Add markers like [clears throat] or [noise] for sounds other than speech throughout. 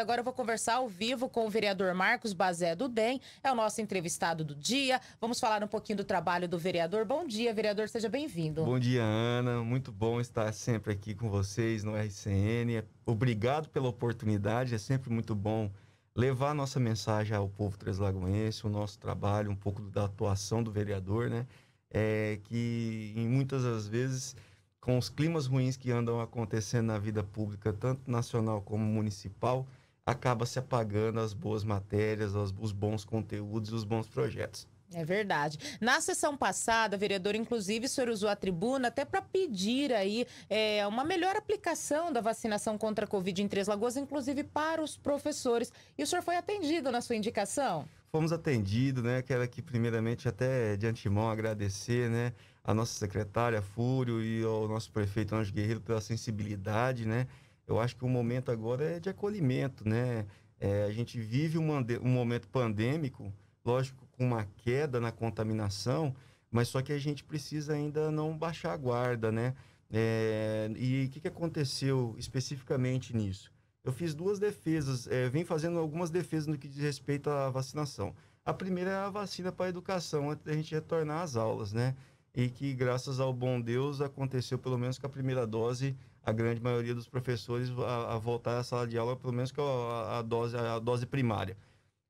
Então agora eu vou conversar ao vivo com o vereador Marcos Bazé do DEM, é o nosso entrevistado do dia. Vamos falar um pouquinho do trabalho do vereador. Bom dia, vereador, seja bem-vindo. Bom dia, Ana. Muito bom estar sempre aqui com vocês no RCN. É, obrigado pela oportunidade, é sempre muito bom levar nossa mensagem ao povo translagoense, o nosso trabalho, um pouco da atuação do vereador, né? É que em muitas das vezes, com os climas ruins que andam acontecendo na vida pública, tanto nacional como municipal, acaba se apagando as boas matérias, os bons conteúdos e os bons projetos. É verdade. Na sessão passada, vereador, inclusive, o senhor usou a tribuna até para pedir aí é, uma melhor aplicação da vacinação contra a Covid em Três Lagoas, inclusive para os professores. E o senhor foi atendido na sua indicação? Fomos atendidos, né? Quero aqui, primeiramente, até de antemão agradecer, né? A nossa secretária Fúrio e ao nosso prefeito Anjo Guerreiro pela sensibilidade, né? eu acho que o momento agora é de acolhimento, né? É, a gente vive um, um momento pandêmico, lógico, com uma queda na contaminação, mas só que a gente precisa ainda não baixar a guarda, né? É, e o que, que, aconteceu especificamente nisso? Eu fiz duas defesas, é, vem fazendo algumas defesas no que diz respeito à vacinação. A primeira é a vacina para a educação, antes da gente retornar às aulas, né? E que, graças ao bom Deus, aconteceu pelo menos que a primeira dose a grande maioria dos professores a, a voltar à sala de aula, pelo menos que é a, a, dose, a, dose primária.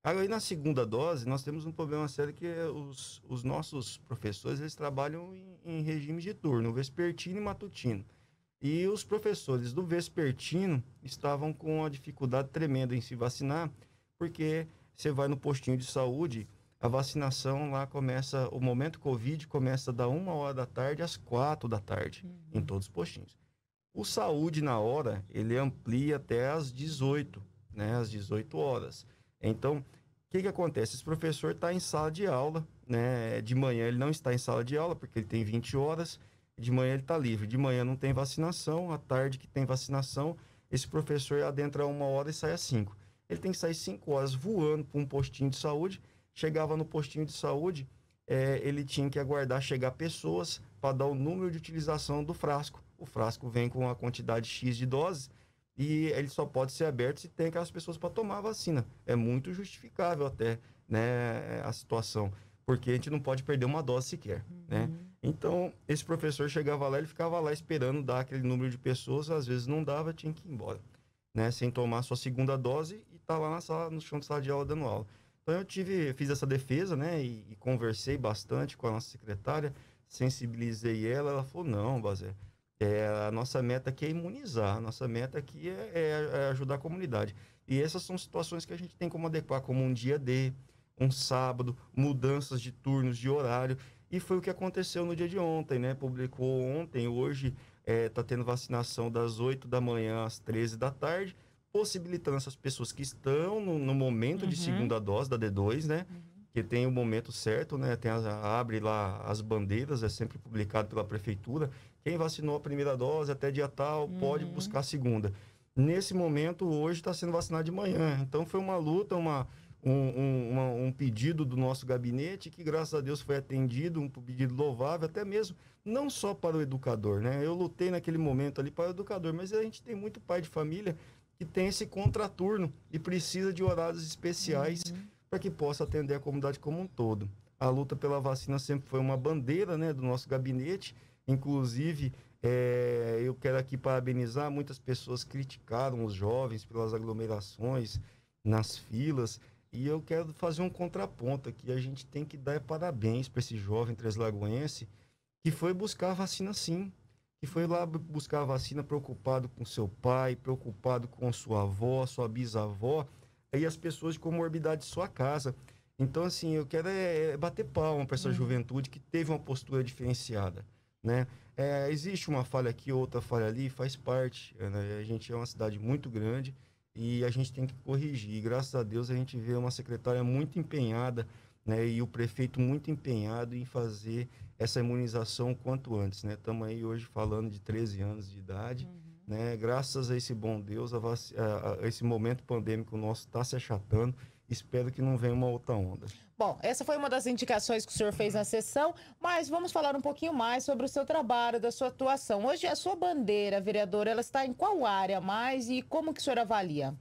Aí na segunda dose, nós temos um problema sério que é os, os nossos professores, eles trabalham em, em regime de turno, vespertino e matutino. E os professores do vespertino estavam com uma dificuldade tremenda em se vacinar, porque você vai no postinho de saúde, a vacinação lá começa, o momento Covid começa da uma hora da tarde às quatro da tarde, uhum. em todos os postinhos. O saúde na hora, ele amplia até às 18, né, às 18 horas. Então, o que que acontece? Esse professor está em sala de aula, né, de manhã ele não está em sala de aula porque ele tem 20 horas, de manhã ele está livre. De manhã não tem vacinação, à tarde que tem vacinação, esse professor adentra uma hora e sai às 5. Ele tem que sair 5 horas voando para um postinho de saúde, chegava no postinho de saúde, é, ele tinha que aguardar chegar pessoas para dar o número de utilização do frasco o frasco vem com a quantidade X de doses e ele só pode ser aberto se tem aquelas pessoas para tomar a vacina. É muito justificável até né, a situação, porque a gente não pode perder uma dose sequer, né? uhum. né? Então, esse professor chegava lá, ele ficava lá esperando dar aquele número de pessoas, às vezes não dava, tinha que ir embora, né? Sem tomar sua segunda dose e tá lá na sala, no chão de sala de aula dando aula. Então, eu tive, fiz essa defesa, né? E, e conversei bastante com a nossa secretária, sensibilizei ela, ela falou, não, Bazé, é, a nossa meta aqui é imunizar, a nossa meta aqui é, é, é, ajudar a comunidade. E essas são situações que a gente tem como adequar, como um dia D, um sábado, mudanças de turnos, de horário. E foi o que aconteceu no dia de ontem, né? Publicou ontem, hoje está é, tendo vacinação das 8 da manhã às 13 da tarde, possibilitando essas pessoas que estão no, no momento uhum. de segunda dose da D2, né? Uhum que tem o momento certo, né? Tem as, abre lá as bandeiras, é sempre publicado pela prefeitura. Quem vacinou a primeira dose até dia tal uhum. pode buscar a segunda. Nesse momento, hoje está sendo vacinado de manhã. Então foi uma luta, uma, um, um, uma, um, pedido do nosso gabinete que, graças a Deus, foi atendido, um pedido louvável, até mesmo não só para o educador, né? Eu lutei naquele momento ali para o educador, mas a gente tem muito pai de família que tem esse contraturno e precisa de horários especiais. Uhum para que possa atender a comunidade como um todo. A luta pela vacina sempre foi uma bandeira né, do nosso gabinete, inclusive é, eu quero aqui parabenizar, muitas pessoas criticaram os jovens pelas aglomerações, nas filas, e eu quero fazer um contraponto aqui. A gente tem que dar parabéns para esse jovem translagoense que foi buscar a vacina sim, que foi lá buscar a vacina preocupado com seu pai, preocupado com sua avó, sua bisavó, aí as pessoas de comorbidade de sua casa. Então, assim, eu quero é, é bater palma para essa uhum. juventude que teve uma postura diferenciada, né? É, existe uma falha aqui, outra falha ali, faz parte. Né? A gente é uma cidade muito grande e a gente tem que corrigir. E, graças a Deus a gente vê uma secretária muito empenhada né? e o prefeito muito empenhado em fazer essa imunização o quanto antes. Estamos né? aí hoje falando de 13 anos de idade. Uhum. Né? Graças a esse bom Deus, a, a esse momento pandêmico nosso está se achatando. Espero que não venha uma outra onda. Bom, essa foi uma das indicações que o senhor fez na sessão, mas vamos falar um pouquinho mais sobre o seu trabalho, da sua atuação. Hoje, a sua bandeira, vereadora, ela está em qual área mais e como que o senhor avalia?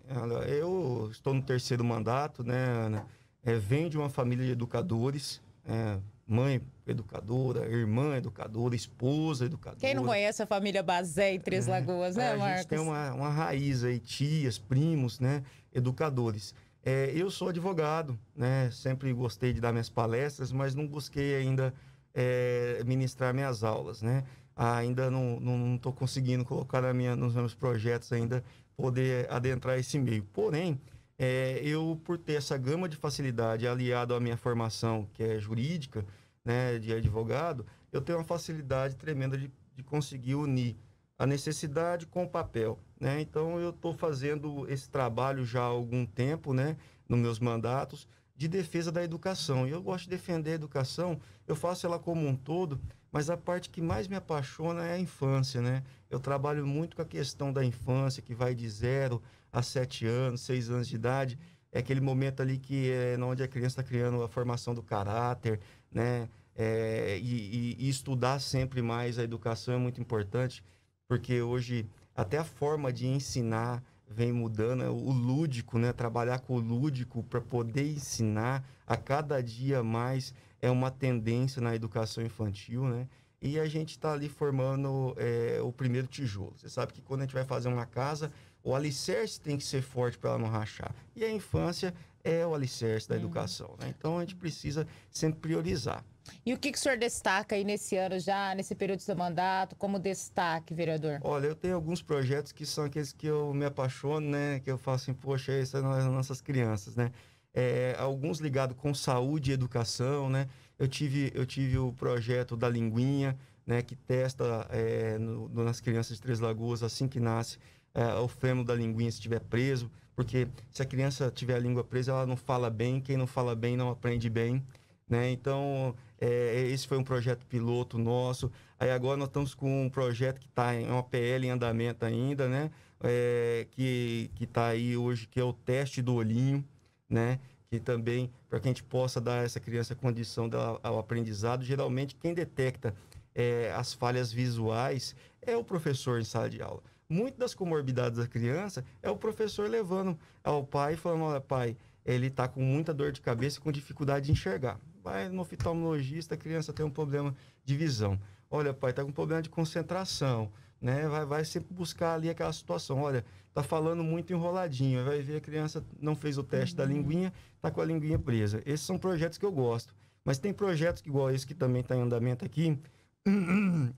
Eu estou no terceiro mandato, né, Ana? É, venho de uma família de educadores, é, mãe educadora, irmã educadora, esposa educadora. Quem não conhece a família Bazé em Três é. Lagoas, né, é, né, Marcos? gente tem uma, uma raiz aí, tias, primos, né, educadores. É, eu sou advogado, né, sempre gostei de dar minhas palestras, mas não busquei ainda é, ministrar minhas aulas, né? Ainda não estou não conseguindo colocar na minha, nos meus projetos ainda poder adentrar esse meio. Porém, é, eu, por ter essa gama de facilidade aliado à minha formação, que é jurídica, né, de advogado, eu tenho uma facilidade tremenda de, de conseguir unir a necessidade com o papel. Né? Então, eu estou fazendo esse trabalho já há algum tempo, né, nos meus mandatos, de defesa da educação. E eu gosto de defender a educação, eu faço ela como um todo, mas a parte que mais me apaixona é a infância, né? Eu trabalho muito com a questão da infância, que vai de zero a sete anos, seis anos de idade. É aquele momento ali que é onde a criança está criando a formação do caráter, né? É, e, e, e estudar sempre mais a educação é muito importante, porque hoje até a forma de ensinar, vem mudando, é o lúdico, né? Trabalhar com o lúdico para poder ensinar a cada dia mais é uma tendência na educação infantil, né? E a gente está ali formando é, o primeiro tijolo. Você sabe que quando a gente vai fazer uma casa, o alicerce tem que ser forte para ela não rachar. E a infância é o alicerce da uhum. educação. Né? Então a gente precisa sempre priorizar. E o que, que o senhor destaca aí nesse ano já, nesse período do seu mandato, como destaque, vereador? Olha, eu tenho alguns projetos que são aqueles que eu me apaixono, né? Que eu falo assim, poxa, essas é é são as nossas crianças, né? É, alguns ligados com saúde e educação, né? Eu tive, eu tive o projeto da linguinha, né? Que testa é, no, nas crianças de Três Lagoas, assim que nasce, é, o fêmur da linguinha se estiver preso, porque se a criança tiver a língua presa, ela não fala bem, quem não fala bem não aprende bem, né? Então, é, esse foi um projeto piloto nosso. Aí agora nós estamos com um projeto que está em uma PL em andamento ainda, né? É, que está aí hoje, que é o teste do olhinho, né? Que também, para que a gente possa dar a essa criança condição dela, ao aprendizado, geralmente quem detecta é, as falhas visuais é o professor em sala de aula. Muitas das comorbidades da criança é o professor levando ao pai falando: olha, pai, ele está com muita dor de cabeça e com dificuldade de enxergar vai no oftalmologista, a criança tem um problema de visão. Olha, pai, tá com problema de concentração, né? Vai, vai sempre buscar ali aquela situação. Olha, tá falando muito enroladinho, vai ver a criança não fez o teste uhum. da linguinha, tá com a linguinha presa. Esses são projetos que eu gosto. Mas tem projetos que, igual esse que também está em andamento aqui, [clears throat]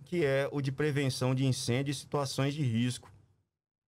que é o de prevenção de incêndio e situações de risco.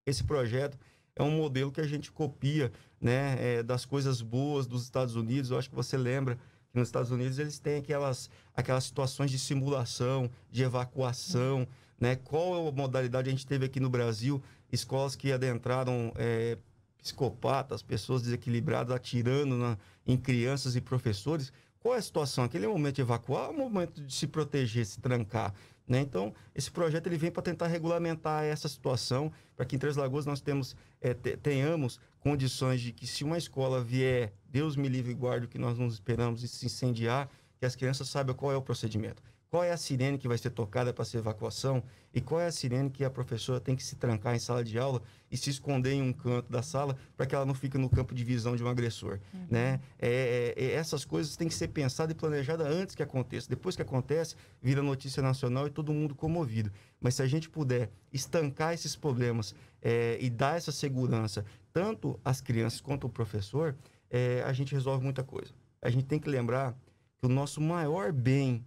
Esse projeto é um modelo que a gente copia né, é, das coisas boas dos Estados Unidos. Eu acho que você lembra nos Estados Unidos eles têm aquelas, aquelas situações de simulação, de evacuação, né? Qual é a modalidade a gente teve aqui no Brasil? Escolas que adentraram é, psicopatas, pessoas desequilibradas atirando na, em crianças e professores qual é a situação? Aquele momento de evacuar ou é o momento de se proteger, se trancar? Né? Então, esse projeto ele vem para tentar regulamentar essa situação, para que em Três Lagoas nós temos, é, te, tenhamos condições de que se uma escola vier, Deus me livre e guarde o que nós não esperamos, e se incendiar, que as crianças saibam qual é o procedimento qual é a sirene que vai ser tocada para essa evacuação e qual é a sirene que a professora tem que se trancar em sala de aula e se esconder em um canto da sala para que ela não fique no campo de visão de um agressor, uhum. né? É, é, é, essas coisas têm que ser pensadas e planejadas antes que aconteça. Depois que acontece, vira notícia nacional e todo mundo comovido. Mas se a gente puder estancar esses problemas é, e dar essa segurança tanto às crianças quanto ao professor, é, a gente resolve muita coisa. A gente tem que lembrar que o nosso maior bem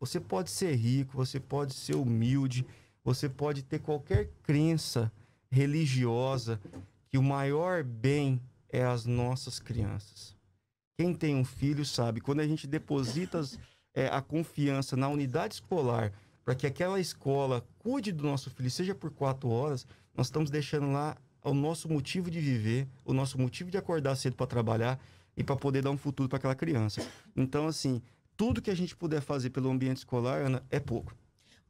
você pode ser rico, você pode ser humilde, você pode ter qualquer crença religiosa que o maior bem é as nossas crianças. Quem tem um filho sabe, quando a gente deposita é, a confiança na unidade escolar para que aquela escola cuide do nosso filho, seja por quatro horas, nós estamos deixando lá o nosso motivo de viver, o nosso motivo de acordar cedo para trabalhar e para poder dar um futuro para aquela criança. Então, assim, tudo que a gente puder fazer pelo ambiente escolar, Ana, é pouco.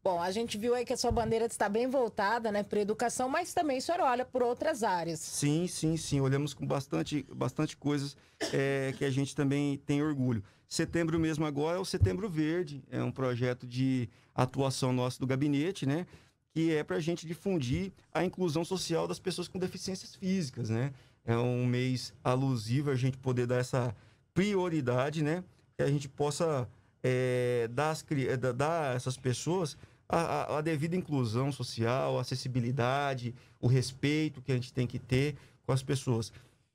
Bom, a gente viu aí que a sua bandeira está bem voltada, né, para educação, mas também a senhora olha por outras áreas. Sim, sim, sim. Olhamos com bastante, bastante coisas é, que a gente também tem orgulho. Setembro mesmo agora é o Setembro Verde, é um projeto de atuação nosso do gabinete, né, que é para a gente difundir a inclusão social das pessoas com deficiências físicas, né. É um mês alusivo a gente poder dar essa prioridade, né, que a gente possa é, dar, as, dar a essas pessoas a, a, a, devida inclusão social, a acessibilidade, o respeito que a gente tem que ter com as pessoas.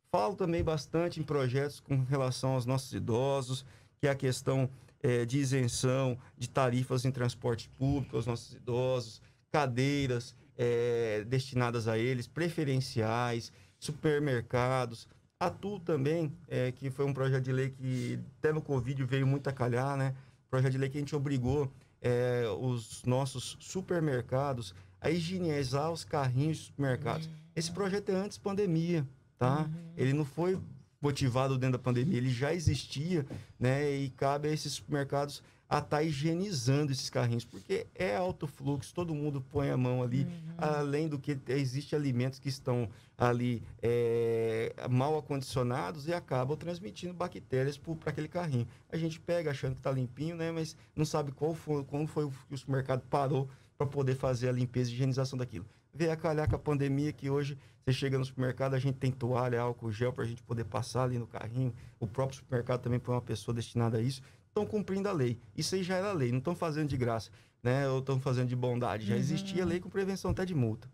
Falo também bastante em projetos com relação aos nossos idosos, que é a questão é, de isenção de tarifas em transporte público aos nossos idosos, cadeiras é, destinadas a eles, preferenciais, supermercados, a TU também, é, que foi um projeto de lei que até no Covid veio muito a calhar, né? Projeto de lei que a gente obrigou é, os nossos supermercados a higienizar os carrinhos de supermercados. Uhum. Esse projeto é antes pandemia, tá? Uhum. Ele não foi motivado dentro da pandemia, ele já existia, né? E cabe a esses supermercados a estar tá higienizando esses carrinhos, porque é alto fluxo, todo mundo põe a mão ali, uhum. além do que existe alimentos que estão ali é, mal acondicionados e acabam transmitindo bactérias para aquele carrinho. A gente pega achando que está limpinho, né, mas não sabe qual foi, como foi que o supermercado parou para poder fazer a limpeza e higienização daquilo. Vê a calhar com a pandemia que hoje você chega no supermercado, a gente tem toalha, álcool gel para a gente poder passar ali no carrinho. O próprio supermercado também põe uma pessoa destinada a isso estão cumprindo a lei. Isso aí já era lei, não estão fazendo de graça, né? Ou estão fazendo de bondade. Já uhum. existia lei com prevenção até de multa.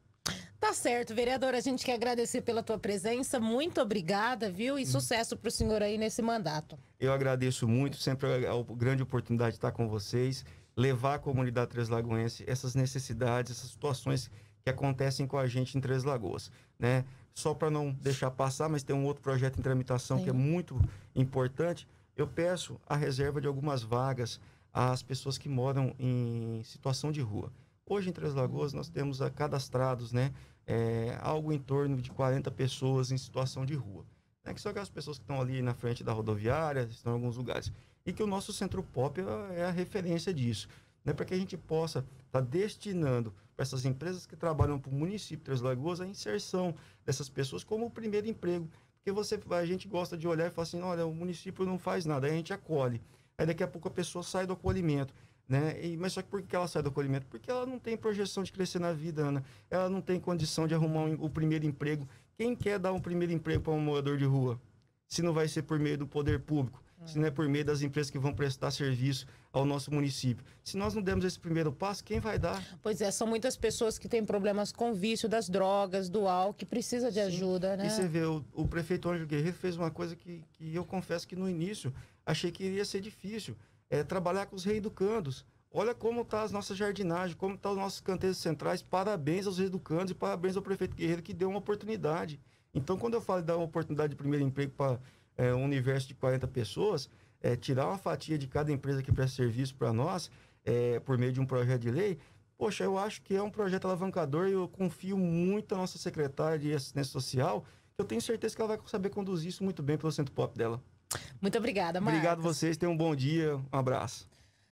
Tá certo, vereadora. A gente quer agradecer pela tua presença. Muito obrigada, viu? E hum. sucesso para o senhor aí nesse mandato. Eu agradeço muito, sempre é a, uma grande oportunidade de estar com vocês, levar a comunidade Treslagoense essas necessidades, essas situações que acontecem com a gente em Três Lagoas, né? Só para não deixar passar, mas tem um outro projeto em tramitação Sim. que é muito importante, eu peço a reserva de algumas vagas às pessoas que moram em situação de rua. Hoje em Três Lagoas nós temos cadastrados, né, é, algo em torno de 40 pessoas em situação de rua. Né, que são aquelas pessoas que estão ali na frente da rodoviária, estão em alguns lugares. E que o nosso centro pop é a é referência disso. Né, para que a gente possa estar tá destinando para essas empresas que trabalham para o município de Três Lagoas a inserção dessas pessoas como o primeiro emprego. Porque você, a gente gosta de olhar e falar assim, olha, o município não faz nada, aí a gente acolhe. Aí daqui a pouco a pessoa sai do acolhimento. Né? E, mas só que por que ela sai do acolhimento? Porque ela não tem projeção de crescer na vida, Ana. Ela não tem condição de arrumar um, o primeiro emprego. Quem quer dar um primeiro emprego para um morador de rua? Se não vai ser por meio do poder público se não é por meio das empresas que vão prestar serviço ao nosso município. Se nós não demos esse primeiro passo, quem vai dar? Pois é, são muitas pessoas que têm problemas com vício das drogas, do álcool, que precisa de Sim. ajuda, né? E você vê, o, o prefeito Ângelo Guerreiro fez uma coisa que, que eu confesso que no início achei que iria ser difícil, é trabalhar com os reeducandos. Olha como está as nossas jardinagens, como estão tá os nossos canteiros centrais. Parabéns aos reeducandos e parabéns ao prefeito Guerreiro que deu uma oportunidade. Então, quando eu falo de dar uma oportunidade de primeiro emprego para é, um universo de 40 pessoas, é, tirar uma fatia de cada empresa que presta serviço para nós, é, por meio de um projeto de lei, poxa, eu acho que é um projeto alavancador e eu confio muito na nossa secretária de assistência social, que eu tenho certeza que ela vai saber conduzir isso muito bem pelo Centro Pop dela. Muito obrigada, Marcos. Obrigado vocês, tenham um bom dia, um abraço.